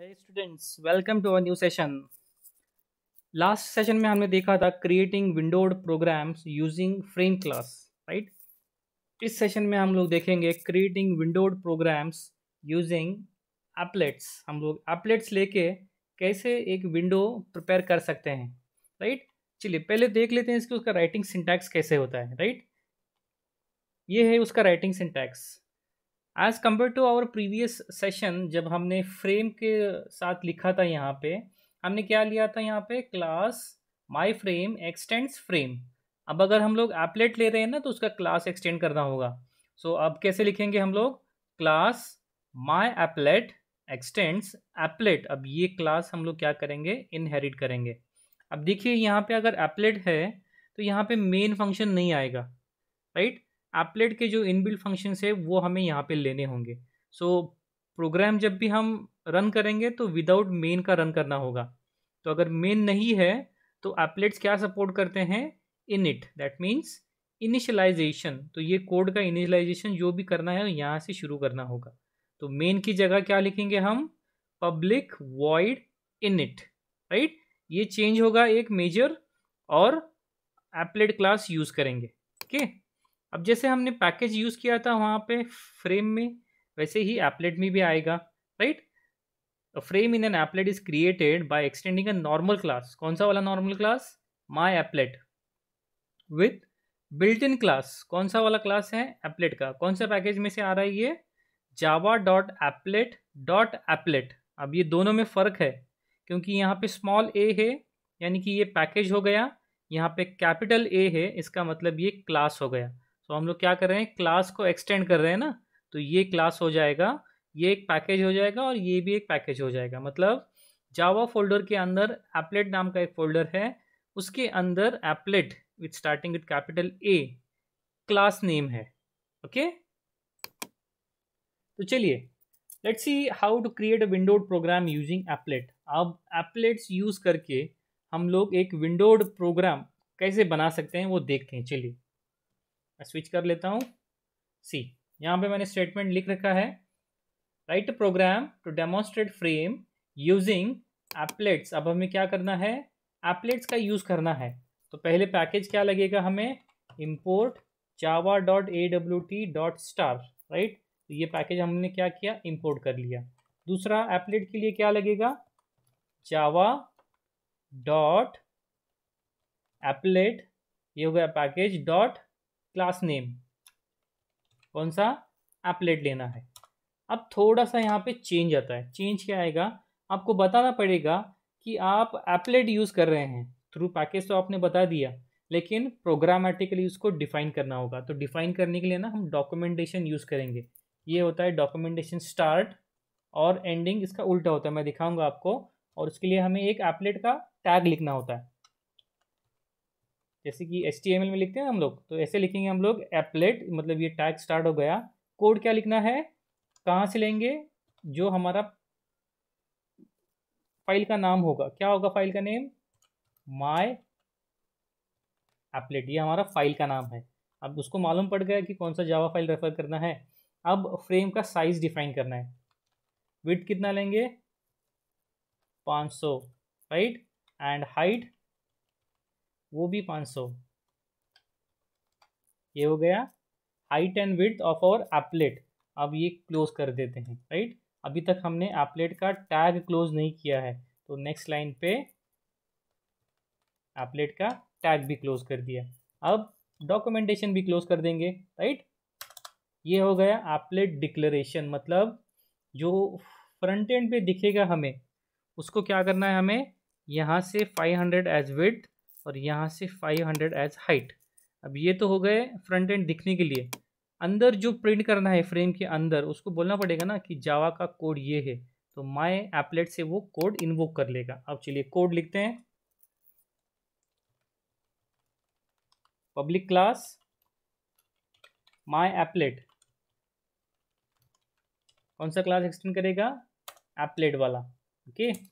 Hey students welcome to our new session last session में हमने देखा था creating windowed programs using frame class right इस session में हम लोग देखेंगे creating windowed programs using applets हम लोग एपलेट्स लेके कैसे एक विंडो प्रिपेयर कर सकते हैं राइट चलिए पहले देख लेते हैं इसके उसका राइटिंग सिंटैक्स कैसे होता है राइट ये है उसका writing syntax as compare to our previous session जब हमने फ्रेम के साथ लिखा था यहाँ पे हमने क्या लिया था यहाँ पे class my frame extends frame अब अगर हम लोग एपलेट ले रहे हैं ना तो उसका क्लास एक्सटेंड करना होगा सो so, अब कैसे लिखेंगे हम लोग class my applet extends applet अब ये क्लास हम लोग क्या करेंगे इनहेरिट करेंगे अब देखिए यहाँ पे अगर एपलेट है तो यहाँ पे मेन फंक्शन नहीं आएगा राइट एप्लेट के जो इनबिल्ट फंक्शन है वो हमें यहाँ पे लेने होंगे सो so, प्रोग्राम जब भी हम रन करेंगे तो विदाउट मेन का रन करना होगा तो अगर मेन नहीं है तो एप्लेट्स क्या सपोर्ट करते हैं init that means initialization तो ये कोड का इनिशलाइजेशन जो भी करना है यहाँ से शुरू करना होगा तो मेन की जगह क्या लिखेंगे हम public void init right ये चेंज होगा एक मेजर और एप्लेट क्लास यूज़ करेंगे ओके okay? अब जैसे हमने पैकेज यूज़ किया था वहाँ पे फ्रेम में वैसे ही एपलेट में भी आएगा right frame in an applet is created created extending extending a normal कौन सा वाला normal class my applet with built in class कौन सा वाला क्लास है? एपलेट का. कौन सा पैकेज में से आ रहा है ये? Java dot dot applet applet अब ये दोनों में फ़र्क है क्योंकि यहाँ पे स्मॉल ए है यानी कि ये पैकेज हो गया यहाँ पे कैपिटल ए है इसका मतलब ये क्लास हो गया सो so, हम लोग क्या कर रहे हैं क्लास को एक्सटेंड कर रहे हैं ना तो ये क्लास हो जाएगा ये एक पैकेज हो जाएगा और ये भी एक पैकेज हो जाएगा मतलब जावा फोल्डर के अंदर एपलेट नाम का एक फोल्डर है उसके अंदर applet with starting with capital A class name है ओके तो चलिए let see how to create a windowed program using applet अब एपलेट्स यूज करके हम लोग एक विंडोड प्रोग्राम कैसे बना सकते हैं वो देखते हैं चलिए मैं स्विच कर लेता हूँ सी यहाँ पे मैंने स्टेटमेंट लिख रखा है right program to demonstrate frame using applets अब हमें क्या करना है एप्लेट्स का यूज़ करना है तो पहले पैकेज क्या लगेगा हमें import Java dot A W T dot star right तो ये पैकेज हमने क्या किया इम्पोर्ट कर लिया दूसरा एप्लेट के लिए क्या लगेगा जावा डॉट एप्लेट ये हो गया पैकेज डॉट क्लास नेम कौन सा एपलेट लेना है अब थोड़ा सा यहाँ पे चेंज आता है चेंज क्या आएगा आपको बताना पड़ेगा कि आप एपलेट यूज़ कर रहे हैं थ्रू पैकेज तो आपने बता दिया लेकिन प्रोग्रामेटिकली उसको डिफाइन करना होगा तो डिफाइन करने के लिए ना हम डॉक्यूमेंटेशन यूज़ करेंगे ये होता है डॉक्यूमेंटेशन स्टार्ट और एंडिंग इसका उल्टा होता है मैं दिखाऊंगा आपको और उसके लिए हमें एक एपलेट का टैग लिखना होता है जैसे कि एच में लिखते हैं हम लोग तो ऐसे लिखेंगे हम लोग एपलेट मतलब ये टैग स्टार्ट हो गया कोड क्या लिखना है कहाँ से लेंगे जो हमारा फाइल का नाम होगा क्या होगा फाइल का नेम माय एपलेट ये हमारा फाइल का नाम है अब उसको मालूम पड़ गया कि कौन सा जावा फाइल रेफर करना है अब फ्रेम का साइज डिफाइन करना है विथ कितना लेंगे 500 राइट एंड हाइट वो भी पाँच सौ ये हो गया height and width of our applet अब ये क्लोज कर देते हैं राइट अभी तक हमने एपलेट का टैग क्लोज नहीं किया है तो नेक्स्ट लाइन पे एपलेट का टैग भी क्लोज कर दिया अब डॉक्यूमेंटेशन भी क्लोज कर देंगे राइट ये हो गया एपलेट डिक्लेरेशन मतलब जो फ्रंट एंड पे दिखेगा हमें उसको क्या करना है हमें यहाँ से 500 एज विथ और यहाँ से 500 एज हाइट अब ये तो हो गए फ्रंट एंड दिखने के लिए अंदर जो प्रिंट करना है फ्रेम के अंदर उसको बोलना पड़ेगा ना कि जावा का कोड ये है तो माई एपलेट से वो कोड इन्वोक कर लेगा अब चलिए कोड लिखते हैं पब्लिक क्लास माई एपलेट कौन सा क्लास एक्सटेंड करेगा एपलेट वाला ओके okay?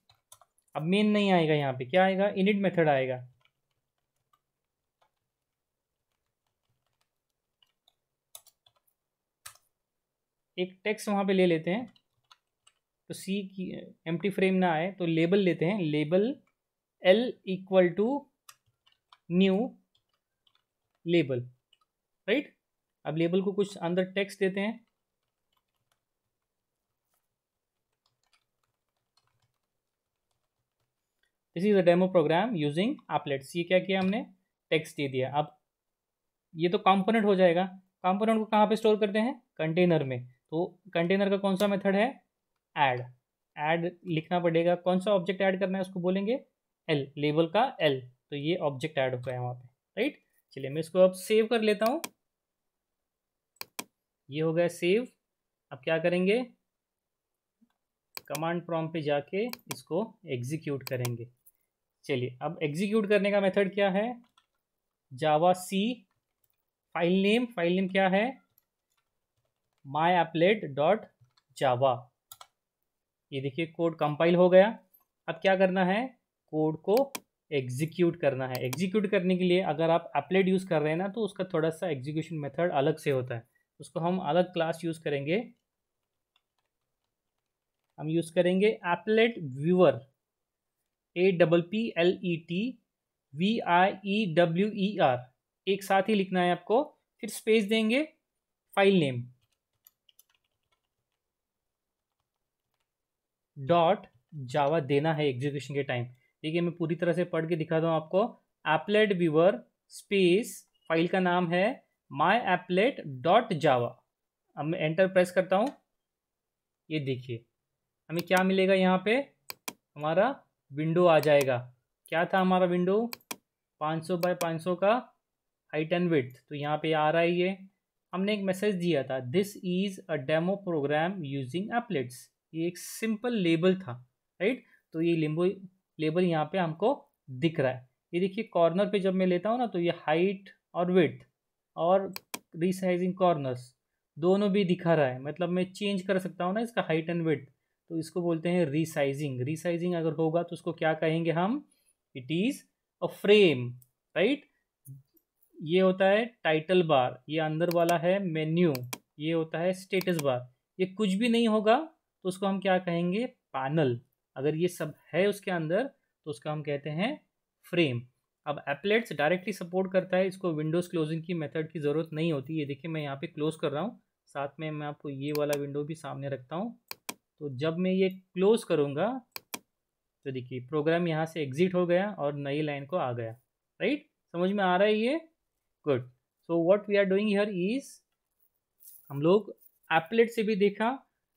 अब मेन नहीं आएगा यहाँ पे क्या आएगा इनिट मेथड आएगा एक टेक्स्ट वहाँ पे ले लेते हैं तो सी की एम फ्रेम ना आए तो लेबल लेते हैं label L equal to new label right अब लेबल को कुछ अंदर टेक्स्ट देते हैं this is a demo program using applets ये क्या किया हमने टेक्स्ट दे दिया अब ये तो कॉम्पोनेंट हो जाएगा कॉम्पोनेंट को कहाँ पे स्टोर करते हैं कंटेनर में तो कंटेनर का कौन सा मेथड है ऐड ऐड लिखना पड़ेगा कौन सा ऑब्जेक्ट ऐड करना है उसको बोलेंगे एल लेबल का एल तो ये ऑब्जेक्ट ऐड हो गया वहाँ पे राइट चलिए मैं इसको अब सेव कर लेता हूँ ये हो गया सेव अब क्या करेंगे कमांड प्रॉम पे जाके इसको एग्जीक्यूट करेंगे चलिए अब एग्जीक्यूट करने का मेथड क्या है Java C file name file name क्या है माई एपलेट डॉट जावा ये देखिए कोड कंपाइल हो गया अब क्या करना है कोड को एग्जीक्यूट करना है एग्जीक्यूट करने के लिए अगर आप एपलेट यूज़ कर रहे हैं ना तो उसका थोड़ा सा एग्जीक्यूशन मेथड अलग से होता है उसको हम अलग क्लास यूज़ करेंगे हम यूज़ करेंगे applet viewer A double P L E T V I E W E R एक साथ ही लिखना है आपको फिर स्पेस देंगे फाइल नेम डॉट जावा देना है एग्जीक्यूशन के टाइम देखिए मैं पूरी तरह से पढ़ के दिखा दूँ आपको एपलेट व्यूअर स्पेस फाइल का नाम है माई एपलेट डॉट जावा अब मैं एंटर प्रेस करता हूँ ये देखिए हमें क्या मिलेगा यहाँ पे हमारा विंडो आ जाएगा क्या था हमारा विंडो 500 बाय पाँच का हाइट एंड विथ तो यहाँ पे आ रहा है ये हमने एक मैसेज दिया था this is a demo program using applets ये एक सिंपल लेबल था राइट तो ये लिम्बो लेबल यहाँ पे हमको दिख रहा है ये देखिए कॉर्नर पे जब मैं लेता हूँ ना तो ये हाइट और विथ और रिसाइजिंग कॉर्नर्स दोनों भी दिखा रहा है मतलब मैं चेंज कर सकता हूँ ना इसका हाइट एंड विथ तो इसको बोलते हैं रिसाइजिंग रिसाइजिंग अगर होगा तो उसको क्या कहेंगे हम it is a frame right ये होता है टाइटल बार ये अंदर वाला है मेन्यू ये होता है स्टेटस बार ये कुछ भी नहीं होगा तो उसको हम क्या कहेंगे पैनल अगर ये सब है उसके अंदर तो उसका हम कहते हैं फ्रेम अब एप्लेट्स डायरेक्टली सपोर्ट करता है इसको विंडोज़ क्लोजिंग की मेथड की ज़रूरत नहीं होती ये देखिए मैं यहाँ पे क्लोज़ कर रहा हूँ साथ में मैं आपको ये वाला विंडो भी सामने रखता हूँ तो जब मैं ये क्लोज़ करूँगा तो देखिए प्रोग्राम यहाँ से एग्ज़िट हो गया और नई लाइन को आ गया राइट समझ में आ रहा है ये good so what we are doing here is हम लोग एप्लेट से भी देखा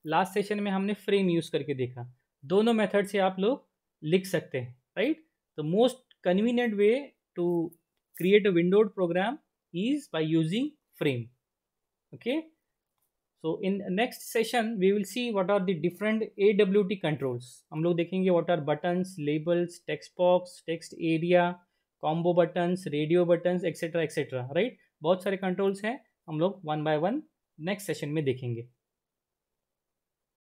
लास्ट सेशन में हमने फ्रेम यूज करके देखा दोनों मेथड से आप लोग लिख सकते हैं right the most convenient way to create a windowed program is by using frame okay so in next session we will see what are the different A W T controls हम लोग देखेंगे what are buttons labels text box text area combo buttons radio buttons etcetera etcetera right बहुत सारे controls हैं हम लोग one by one next session में देखेंगे